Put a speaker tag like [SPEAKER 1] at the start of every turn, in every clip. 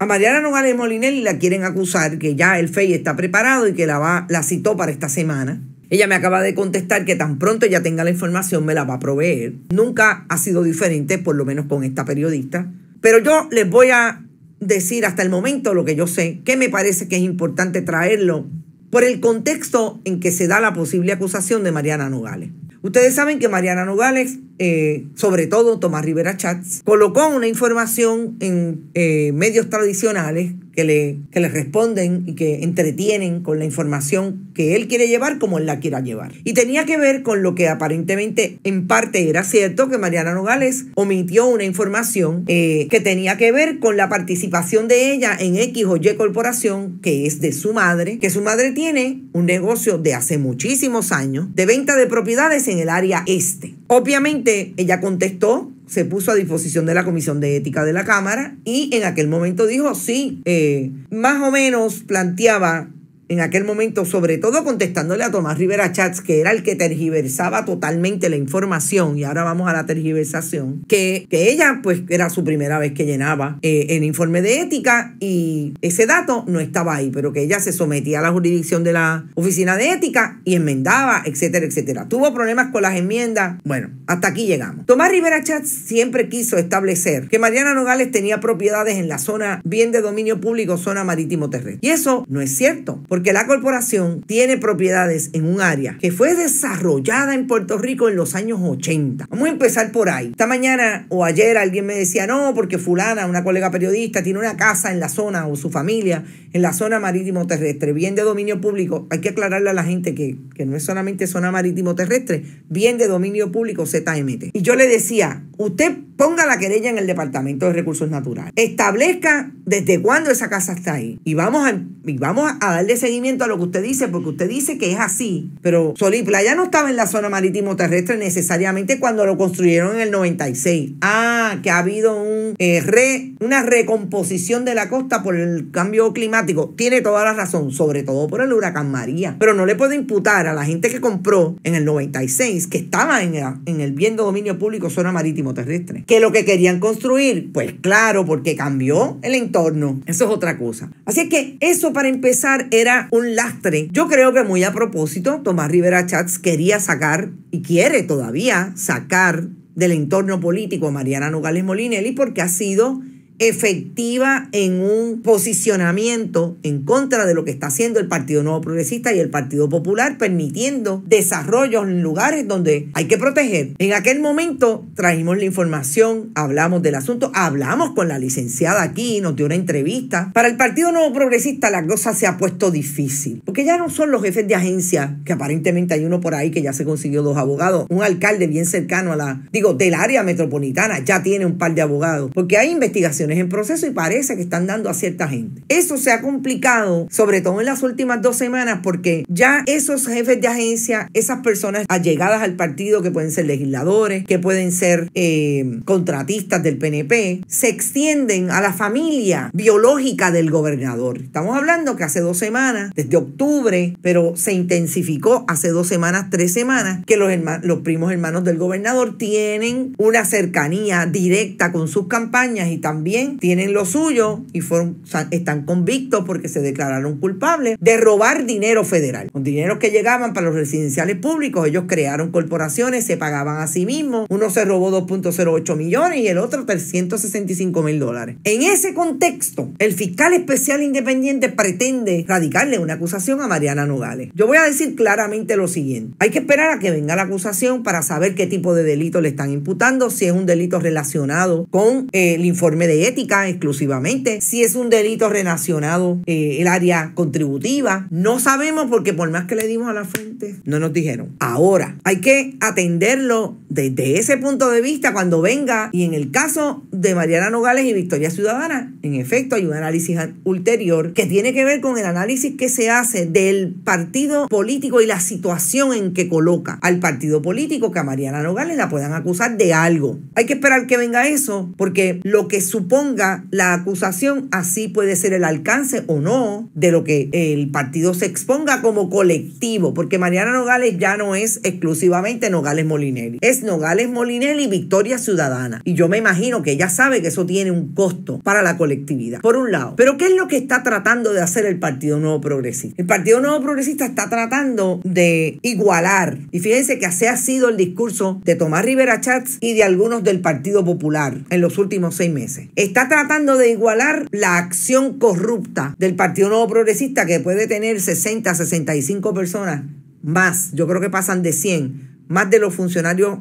[SPEAKER 1] A Mariana Nogales Molinelli la quieren acusar que ya el FEI está preparado y que la, va, la citó para esta semana. Ella me acaba de contestar que tan pronto ya tenga la información me la va a proveer. Nunca ha sido diferente, por lo menos con esta periodista. Pero yo les voy a decir hasta el momento lo que yo sé, que me parece que es importante traerlo por el contexto en que se da la posible acusación de Mariana Nogales. Ustedes saben que Mariana Nogales, eh, sobre todo Tomás Rivera Chats, colocó una información en eh, medios tradicionales que le, le responden y que entretienen con la información que él quiere llevar como él la quiera llevar. Y tenía que ver con lo que aparentemente en parte era cierto, que Mariana Nogales omitió una información eh, que tenía que ver con la participación de ella en X o Y corporación, que es de su madre, que su madre tiene un negocio de hace muchísimos años de venta de propiedades en el área este. Obviamente ella contestó se puso a disposición de la Comisión de Ética de la Cámara y en aquel momento dijo, sí, eh, más o menos planteaba en aquel momento, sobre todo contestándole a Tomás Rivera Chats, que era el que tergiversaba totalmente la información, y ahora vamos a la tergiversación, que, ella pues era su primera vez que llenaba eh, el informe de ética y ese dato no estaba ahí, pero que ella se sometía a la jurisdicción de la oficina de ética y enmendaba, etcétera, etcétera. Tuvo problemas con las enmiendas. Bueno, hasta aquí llegamos. Tomás Rivera Chats siempre quiso establecer que Mariana Nogales tenía propiedades en la zona bien de dominio público, zona marítimo terrestre. Y eso no es cierto porque la corporación tiene propiedades en un área que fue desarrollada en Puerto Rico en los años 80. Vamos a empezar por ahí. Esta mañana o ayer alguien me decía, no, porque fulana, una colega periodista, tiene una casa en la zona o su familia en la zona marítimo terrestre, bien de dominio público. Hay que aclararle a la gente que, no es solamente zona marítimo terrestre, bien de dominio público ZMT. Y yo le decía, usted ponga la querella en el Departamento de Recursos Naturales. Establezca desde cuándo esa casa está ahí. Y vamos, a, vamos a darle seguimiento a lo que usted dice, porque usted dice que es así. Pero Solipla y Playa no estaba en la zona marítimo terrestre necesariamente cuando lo construyeron en el 96. Ah, que ha habido un, eh, una recomposición de la costa por el cambio climático. Tiene toda la razón, sobre todo por el huracán María. Pero no le puedo imputar a la gente que compró en el 96, que estaba en, el, en el bien de dominio público, zona marítimo terrestre que lo que querían construir, pues claro, porque cambió el entorno. Eso es otra cosa. Así que eso para empezar era un lastre. Yo creo que muy a propósito, Tomás Rivera Chats quería sacar y quiere todavía sacar del entorno político a Mariana Nogales Molinelli porque ha sido efectiva en un posicionamiento en contra de lo que está haciendo el Partido Nuevo Progresista y el Partido Popular, permitiendo desarrollos en lugares donde hay que proteger. En aquel momento trajimos la información, hablamos del asunto, hablamos con la licenciada aquí, nos dio una entrevista. Para el Partido Nuevo Progresista la cosa se ha puesto difícil, porque ya no son los jefes de agencia, que aparentemente hay uno por ahí que ya se consiguió dos abogados, un alcalde bien cercano a la, digo, del área metropolitana ya tiene un par de abogados, porque hay investigaciones en proceso y parece que están dando a cierta gente. Eso se ha complicado, sobre todo en las últimas dos semanas, porque ya esos jefes de agencia, esas personas allegadas al partido, que pueden ser legisladores, que pueden ser eh, contratistas del PNP, se extienden a la familia biológica del gobernador. Estamos hablando que hace dos semanas, desde octubre, pero se intensificó hace dos semanas, tres semanas, que los, los primos hermanos del gobernador tienen una cercanía directa con sus campañas y también tienen lo suyo y están convictos porque se declararon culpables de robar dinero federal. Con dinero que llegaban para los residenciales públicos, ellos crearon corporaciones, se pagaban a sí mismos. Uno se robó 2.08 millones y el otro 365 mil dólares. En ese contexto, el fiscal especial independiente pretende radicarle una acusación a Mariana Nogales. Yo voy a decir claramente lo siguiente. Hay que esperar a que venga la acusación para saber qué tipo de delito le están imputando, si es un delito relacionado con eh, el informe de exclusivamente, si es un delito relacionado eh, el área contributiva. No sabemos porque por más que le dimos a la fuente, no nos dijeron. Ahora, hay que atenderlo desde ese punto de vista cuando venga y en el caso de Mariana Nogales y Victoria Ciudadana, en efecto hay un análisis ulterior que tiene que ver con el análisis que se hace del partido político y la situación en que coloca al partido político que a Mariana Nogales la puedan acusar de algo. Hay que esperar que venga eso porque lo que supone la acusación, así puede ser el alcance o no de lo que el partido se exponga como colectivo, porque Mariana Nogales ya no es exclusivamente Nogales Molinelli, es Nogales Molinelli Victoria Ciudadana. Y yo me imagino que ella sabe que eso tiene un costo para la colectividad, por un lado. Pero ¿qué es lo que está tratando de hacer el Partido Nuevo Progresista? El Partido Nuevo Progresista está tratando de igualar, y fíjense que así ha sido el discurso de Tomás Rivera Chats y de algunos del Partido Popular en los últimos seis meses está tratando de igualar la acción corrupta del Partido Nuevo Progresista que puede tener 60, 65 personas más, yo creo que pasan de 100, más de los funcionarios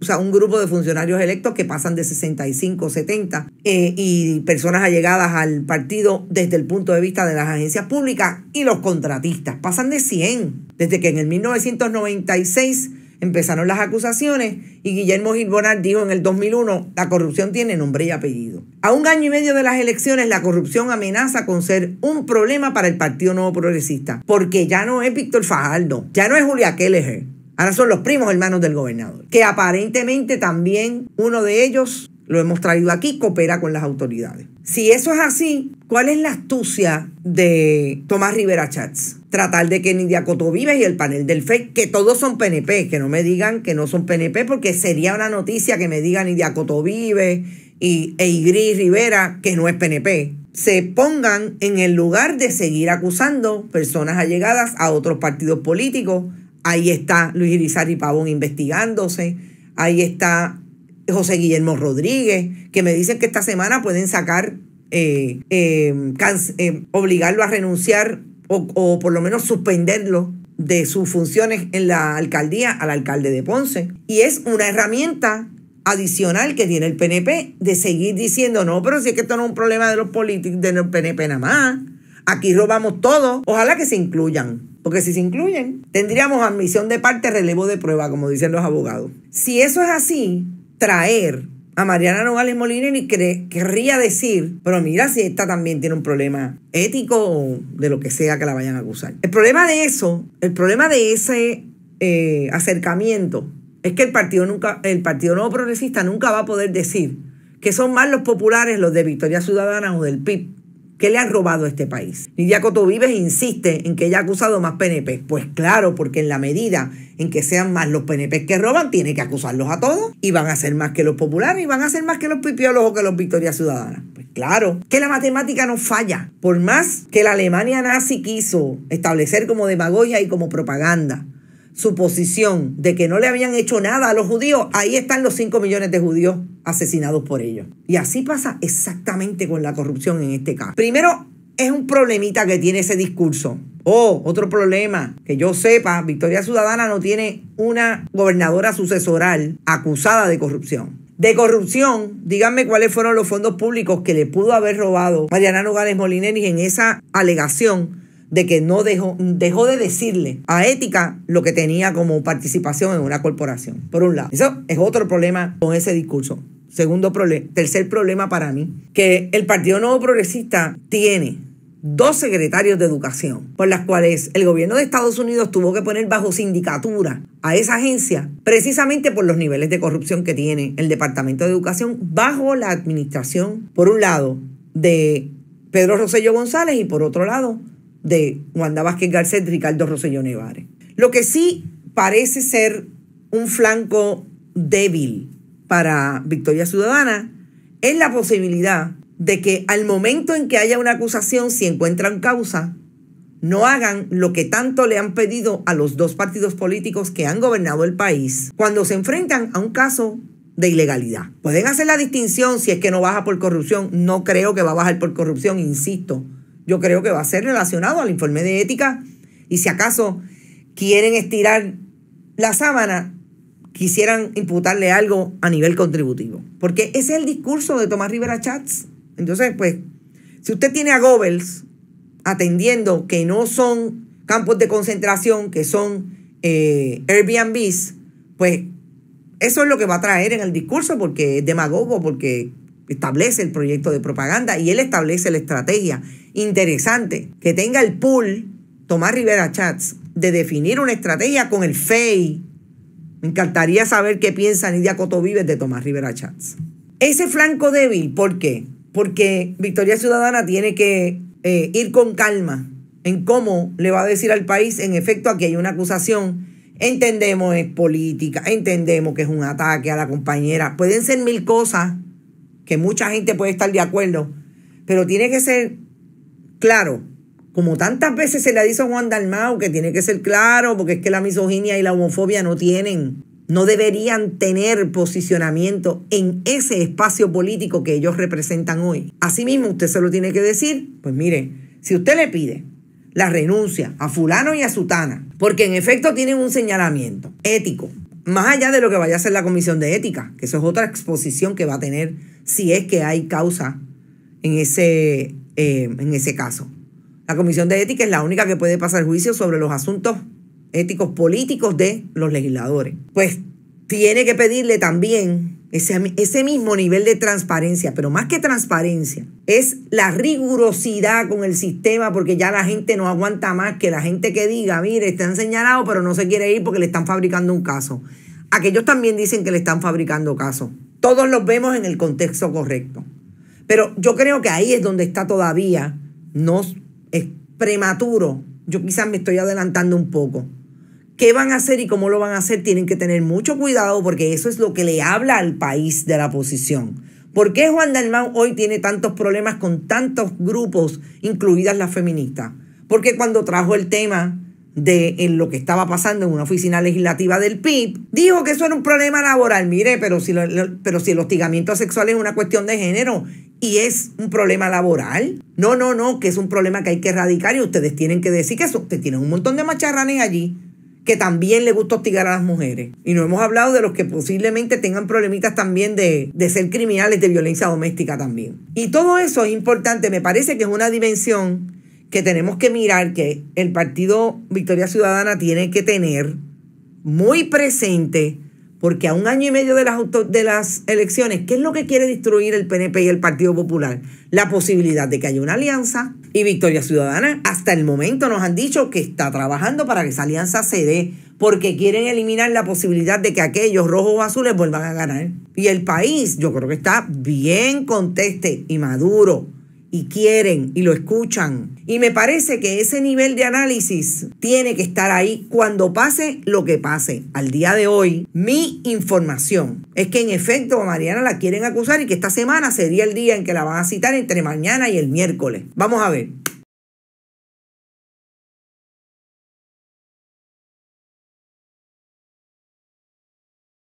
[SPEAKER 1] o sea, un grupo de funcionarios electos que pasan de 65, 70 eh, y personas allegadas al partido desde el punto de vista de las agencias públicas y los contratistas. Pasan de 100. Desde que en el 1996 empezaron las acusaciones y Guillermo Gilbonar dijo en el 2001, la corrupción tiene nombre y apellido. A un año y medio de las elecciones, la corrupción amenaza con ser un problema para el Partido Nuevo Progresista, porque ya no es Víctor Fajardo, ya no es Julia Kelleher, ahora son los primos hermanos del gobernador, que aparentemente también uno de ellos lo hemos traído aquí, coopera con las autoridades. Si eso es así, ¿cuál es la astucia de Tomás Rivera Chats? Tratar de que Nidia Coto y el panel del FEC, que todos son PNP, que no me digan que no son PNP, porque sería una noticia que me digan Nidia Coto y, e Rivera, que no es PNP, se pongan en el lugar de seguir acusando personas allegadas a otros partidos políticos. Ahí está Luis y Pavón investigándose. Ahí está José Guillermo Rodríguez, que me dicen que esta semana pueden sacar, eh, eh, eh, obligarlo a renunciar o, por lo menos suspenderlo de sus funciones en la alcaldía al alcalde de Ponce. Y es una herramienta adicional que tiene el PNP de seguir diciendo, no, pero si es que esto no es un problema de los políticos, de del PNP nada más. Aquí robamos todo. Ojalá que se incluyan. Porque si se incluyen, tendríamos admisión de parte, relevo de prueba, como dicen los abogados. Si eso es así, traer a Mariana Nogales Molina y querría decir, pero mira si esta también tiene un problema ético o de lo que sea que la vayan a acusar. El problema de eso, el problema de ese eh, acercamiento es que el partido nunca, el partido progresista nunca va a poder decir que son más los populares los de Victoria Ciudadana o del PIB ¿Qué le han robado a este país? Nidia Cotovives insiste en que ella ha acusado más PNP. Pues claro, porque en la medida en que sean más los PNP que roban, tiene que acusarlos a todos y van a ser más que los populares y van a ser más que los pipiolos o que los Victoria Ciudadana. Pues claro, que la matemática no falla. Por más que la Alemania nazi quiso establecer como demagogia y como propaganda, su posición de que no le habían hecho nada a los judíos, ahí están los 5 millones de judíos asesinados por ellos. Y así pasa exactamente con la corrupción en este caso. Primero, es un problemita que tiene ese discurso. O oh, otro problema. Que yo sepa, Victoria Ciudadana no tiene una gobernadora sucesoral acusada de corrupción. De corrupción, díganme cuáles fueron los fondos públicos que le pudo haber robado Mariana Nogales Molineris en esa alegación de que no dejó, dejó de decirle a Ética lo que tenía como participación en una corporación, por un lado. Eso es otro problema con ese discurso. Segundo problema, tercer problema para mí, que el Partido Nuevo Progresista tiene dos secretarios de educación, por las cuales el gobierno de Estados Unidos tuvo que poner bajo sindicatura a esa agencia, precisamente por los niveles de corrupción que tiene el Departamento de Educación bajo la administración, por un lado, de Pedro Rosello González y por otro lado, de Wanda Vázquez Garcet y Ricardo Rosselló Nevares. Lo que sí parece ser un flanco débil para Victoria Ciudadana es la posibilidad de que al momento en que haya una acusación, si encuentran causa, no hagan lo que tanto le han pedido a los dos partidos políticos que han gobernado el país cuando se enfrentan a un caso de ilegalidad. Pueden hacer la distinción si es que no baja por corrupción. No creo que va a bajar por corrupción, insisto. Yo creo que va a ser relacionado al informe de ética y si acaso quieren estirar la sábana, quisieran imputarle algo a nivel contributivo. Porque ese es el discurso de Tomás Rivera Chats. Entonces, pues, si usted tiene a Goebbels atendiendo que no son campos de concentración, que son eh, Airbnbs, pues eso es lo que va a traer en el discurso porque es demagogo, porque establece el proyecto de propaganda y él establece la estrategia Interesante que tenga el pool Tomás Rivera Chats de definir una estrategia con el FEI. Me encantaría saber qué piensa Nidia Coto de Tomás Rivera Chats. Ese flanco débil, ¿por qué? Porque Victoria Ciudadana tiene que eh, ir con calma en cómo le va a decir al país, en efecto, aquí hay una acusación. Entendemos es política, entendemos que es un ataque a la compañera. Pueden ser mil cosas que mucha gente puede estar de acuerdo, pero tiene que ser claro, como tantas veces se le ha dicho a Juan Dalmau que tiene que ser claro, porque es que la misoginia y la homofobia no tienen, no deberían tener posicionamiento en ese espacio político que ellos representan hoy. Asimismo, usted se lo tiene que decir, pues mire, si usted le pide la renuncia a fulano y a sutana, porque en efecto tienen un señalamiento ético, más allá de lo que vaya a ser la comisión de ética, que eso es otra exposición que va a tener si es que hay causa en ese eh, en ese caso. La Comisión de Ética es la única que puede pasar juicio sobre los asuntos éticos políticos de los legisladores. Pues tiene que pedirle también ese, ese, mismo nivel de transparencia, pero más que transparencia, es la rigurosidad con el sistema, porque ya la gente no aguanta más que la gente que diga, mire, está señalados, pero no se quiere ir porque le están fabricando un caso. Aquellos también dicen que le están fabricando casos. Todos los vemos en el contexto correcto. Pero yo creo que ahí es donde está todavía, no es prematuro. Yo quizás me estoy adelantando un poco. ¿Qué van a hacer y cómo lo van a hacer? Tienen que tener mucho cuidado porque eso es lo que le habla al país de la oposición. ¿Por qué Juan Dalmau hoy tiene tantos problemas con tantos grupos, incluidas las feministas? Porque cuando trajo el tema de en lo que estaba pasando en una oficina legislativa del PIB, dijo que eso era un problema laboral. Mire, pero si, pero si el hostigamiento sexual es una cuestión de género, y es un problema laboral. No, no, no, que es un problema que hay que erradicar y ustedes tienen que decir que eso, ustedes tienen un montón de macharranes allí que también le gusta hostigar a las mujeres. Y no hemos hablado de los que posiblemente tengan problemitas también de, de, ser criminales de violencia doméstica también. Y todo eso es importante, me parece que es una dimensión que tenemos que mirar, que el Partido Victoria Ciudadana tiene que tener muy presente porque a un año y medio de las, de las elecciones, ¿qué es lo que quiere destruir el PNP y el Partido Popular? La posibilidad de que haya una alianza y Victoria Ciudadana hasta el momento nos han dicho que está trabajando para que esa alianza se dé, porque quieren eliminar la posibilidad de que aquellos rojos o azules vuelvan a ganar. Y el país, yo creo que está bien conteste y maduro y quieren y lo escuchan. Y me parece que ese nivel de análisis tiene que estar ahí cuando pase lo que pase. Al día de hoy, mi información es que en efecto a Mariana la quieren acusar y que esta semana sería el día en que la van a citar entre mañana y el miércoles. Vamos a ver.